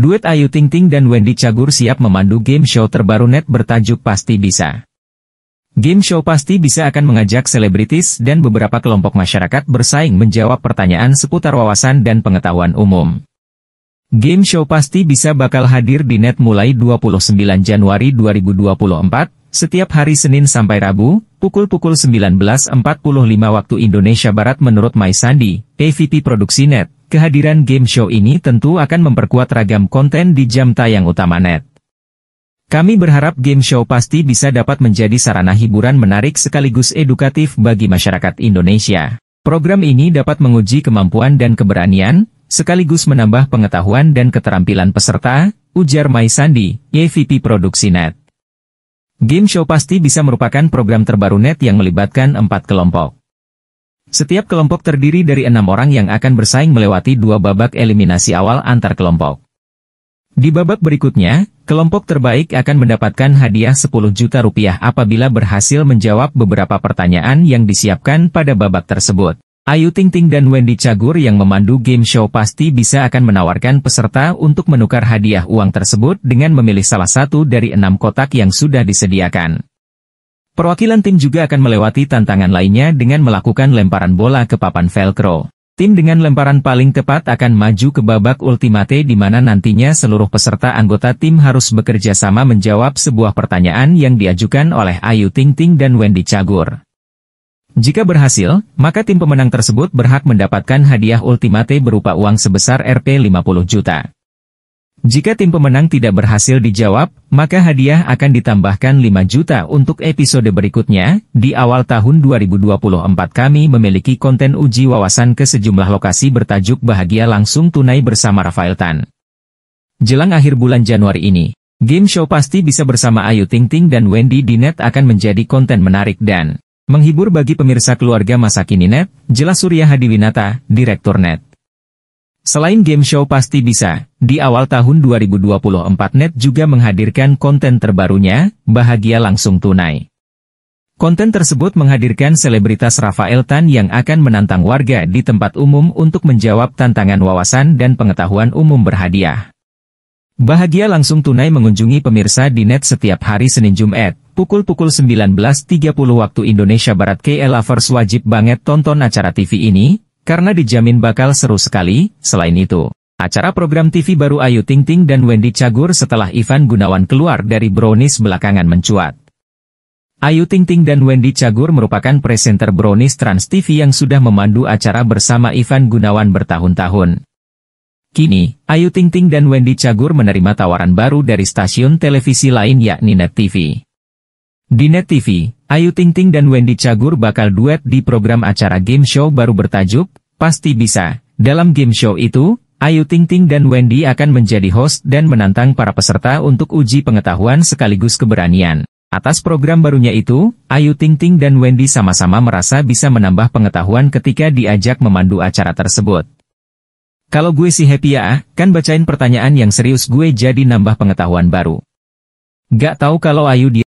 Duet Ayu Ting Ting dan Wendy Cagur siap memandu game show terbaru net bertajuk Pasti Bisa. Game show Pasti Bisa akan mengajak selebritis dan beberapa kelompok masyarakat bersaing menjawab pertanyaan seputar wawasan dan pengetahuan umum. Game show Pasti Bisa bakal hadir di net mulai 29 Januari 2024, setiap hari Senin sampai Rabu, pukul-pukul 19.45 waktu Indonesia Barat menurut Mai Sandi, EVP Produksi Net. Kehadiran game show ini tentu akan memperkuat ragam konten di jam tayang utama net. Kami berharap game show pasti bisa dapat menjadi sarana hiburan menarik sekaligus edukatif bagi masyarakat Indonesia. Program ini dapat menguji kemampuan dan keberanian, sekaligus menambah pengetahuan dan keterampilan peserta, ujar Mai Sandi, YVP e Produksi Net. Game Show pasti bisa merupakan program terbaru net yang melibatkan empat kelompok. Setiap kelompok terdiri dari enam orang yang akan bersaing melewati dua babak eliminasi awal antar kelompok. Di babak berikutnya, kelompok terbaik akan mendapatkan hadiah 10 juta rupiah apabila berhasil menjawab beberapa pertanyaan yang disiapkan pada babak tersebut. Ayu Ting Ting dan Wendy Cagur yang memandu game show pasti bisa akan menawarkan peserta untuk menukar hadiah uang tersebut dengan memilih salah satu dari enam kotak yang sudah disediakan. Perwakilan tim juga akan melewati tantangan lainnya dengan melakukan lemparan bola ke papan velcro. Tim dengan lemparan paling tepat akan maju ke babak ultimate di mana nantinya seluruh peserta anggota tim harus bekerja sama menjawab sebuah pertanyaan yang diajukan oleh Ayu Ting Ting dan Wendy Cagur. Jika berhasil, maka tim pemenang tersebut berhak mendapatkan hadiah ultimate berupa uang sebesar Rp 50 juta. Jika tim pemenang tidak berhasil dijawab, maka hadiah akan ditambahkan 5 juta untuk episode berikutnya. Di awal tahun 2024 kami memiliki konten uji wawasan ke sejumlah lokasi bertajuk Bahagia Langsung Tunai bersama Rafael Tan. Jelang akhir bulan Januari ini, game show pasti bisa bersama Ayu Ting Ting dan Wendy Net akan menjadi konten menarik dan menghibur bagi pemirsa keluarga masa kini net, jelas Surya Hadiwinata, Direktur Net. Selain game show pasti bisa, di awal tahun 2024 Net juga menghadirkan konten terbarunya, Bahagia Langsung Tunai. Konten tersebut menghadirkan selebritas Rafael Tan yang akan menantang warga di tempat umum untuk menjawab tantangan wawasan dan pengetahuan umum berhadiah. Bahagia langsung tunai mengunjungi pemirsa di net setiap hari Senin Jumat, pukul-pukul 19.30 waktu Indonesia Barat KL Lovers wajib banget tonton acara TV ini, karena dijamin bakal seru sekali, selain itu, acara program TV baru Ayu Ting Ting dan Wendy Cagur setelah Ivan Gunawan keluar dari Brownies belakangan mencuat. Ayu Ting Ting dan Wendy Cagur merupakan presenter Brownies Trans TV yang sudah memandu acara bersama Ivan Gunawan bertahun-tahun. Kini, Ayu Ting Ting dan Wendy Cagur menerima tawaran baru dari stasiun televisi lain yakni Net TV. Di Net TV, Ayu Ting Ting dan Wendy Cagur bakal duet di program acara game show baru bertajuk, Pasti Bisa. Dalam game show itu, Ayu Ting Ting dan Wendy akan menjadi host dan menantang para peserta untuk uji pengetahuan sekaligus keberanian. Atas program barunya itu, Ayu Ting Ting dan Wendy sama-sama merasa bisa menambah pengetahuan ketika diajak memandu acara tersebut. Kalau gue sih happy ya, kan bacain pertanyaan yang serius gue jadi nambah pengetahuan baru. Gak tahu kalau Ayu di